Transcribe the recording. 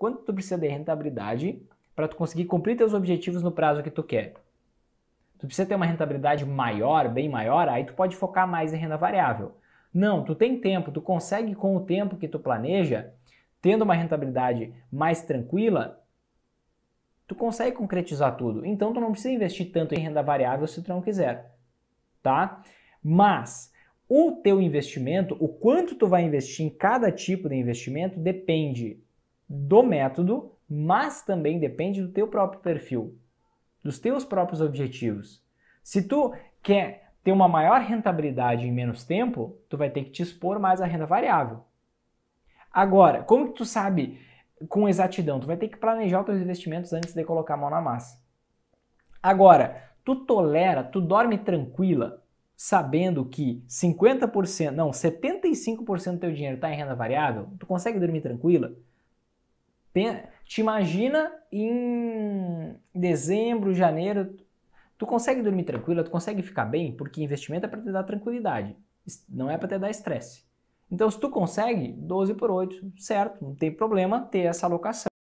quanto tu precisa de rentabilidade para tu conseguir cumprir teus objetivos no prazo que tu quer. Tu precisa ter uma rentabilidade maior, bem maior, aí tu pode focar mais em renda variável. Não, tu tem tempo, tu consegue com o tempo que tu planeja, tendo uma rentabilidade mais tranquila, tu consegue concretizar tudo. Então tu não precisa investir tanto em renda variável se tu não quiser, tá? Mas o teu investimento, o quanto tu vai investir em cada tipo de investimento depende do método, mas também depende do teu próprio perfil, dos teus próprios objetivos. Se tu quer ter uma maior rentabilidade em menos tempo, tu vai ter que te expor mais à renda variável. Agora, como que tu sabe com exatidão? Tu vai ter que planejar os teus investimentos antes de colocar a mão na massa. Agora, tu tolera, tu dorme tranquila, sabendo que 50%, não, 75% do teu dinheiro está em renda variável? Tu consegue dormir tranquila? Te imagina em dezembro, janeiro, tu consegue dormir tranquila, tu consegue ficar bem, porque investimento é para te dar tranquilidade, não é para te dar estresse. Então, se tu consegue, 12 por 8, certo, não tem problema ter essa alocação.